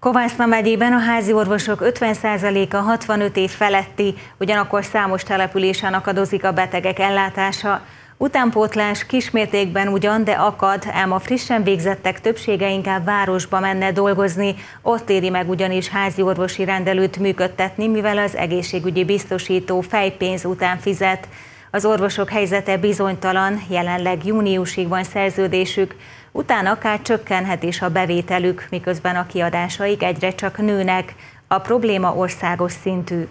Kovászna megyében a házi orvosok 50%-a 65 év feletti, ugyanakkor számos településen akadozik a betegek ellátása. Utánpótlás kismértékben ugyan, de akad, ám a frissen végzettek többsége inkább városba menne dolgozni, ott éri meg ugyanis házi orvosi rendelőt működtetni, mivel az egészségügyi biztosító fejpénz után fizet. Az orvosok helyzete bizonytalan, jelenleg júniusig van szerződésük, utána akár csökkenhet is a bevételük, miközben a kiadásaik egyre csak nőnek, a probléma országos szintű.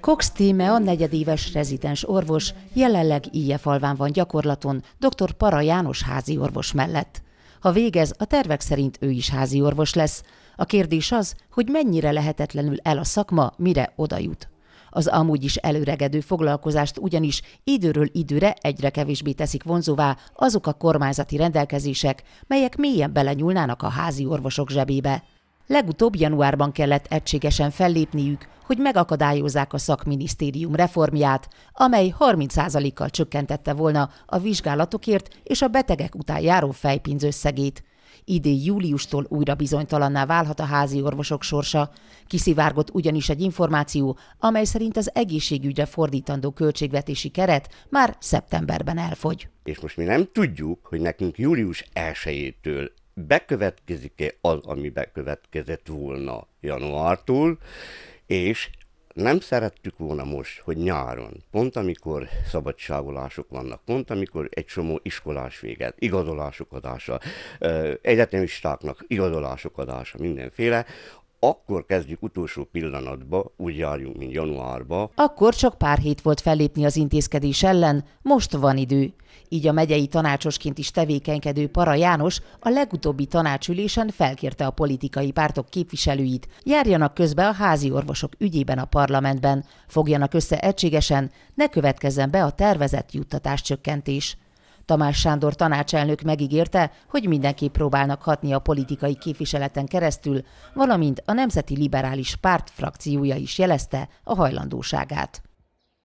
Cox Tíme a negyedéves rezidens orvos, jelenleg falván van gyakorlaton, dr. Para János házi orvos mellett. Ha végez, a tervek szerint ő is házi orvos lesz. A kérdés az, hogy mennyire lehetetlenül el a szakma, mire oda jut. Az amúgy is előregedő foglalkozást ugyanis időről időre egyre kevésbé teszik vonzóvá azok a kormányzati rendelkezések, melyek mélyen belenyúlnának a házi orvosok zsebébe. Legutóbb januárban kellett egységesen fellépniük, hogy megakadályozzák a szakminisztérium reformját, amely 30%-kal csökkentette volna a vizsgálatokért és a betegek után járó fejpénz összegét idén júliustól újra bizonytalanná válhat a házi orvosok sorsa. Kiszivárgott ugyanis egy információ, amely szerint az egészségügyre fordítandó költségvetési keret már szeptemberben elfogy. És most mi nem tudjuk, hogy nekünk július 1-től bekövetkezik-e az, ami bekövetkezett volna januártól, és nem szerettük volna most, hogy nyáron, pont amikor szabadságolások vannak, pont amikor egy csomó iskolás véget, igazolások adása, egyetemistáknak igazolások adása, mindenféle, akkor kezdjük utolsó pillanatba, úgy járjunk, mint januárba. Akkor csak pár hét volt fellépni az intézkedés ellen, most van idő. Így a megyei tanácsosként is tevékenykedő Para János a legutóbbi tanácsülésen felkérte a politikai pártok képviselőit, járjanak közbe a házi orvosok ügyében a parlamentben, fogjanak össze egységesen, ne következzen be a tervezett juttatás csökkentés. Tamás Sándor tanácselnök megígérte, hogy mindenki próbálnak hatni a politikai képviseleten keresztül, valamint a Nemzeti Liberális Párt frakciója is jelezte a hajlandóságát.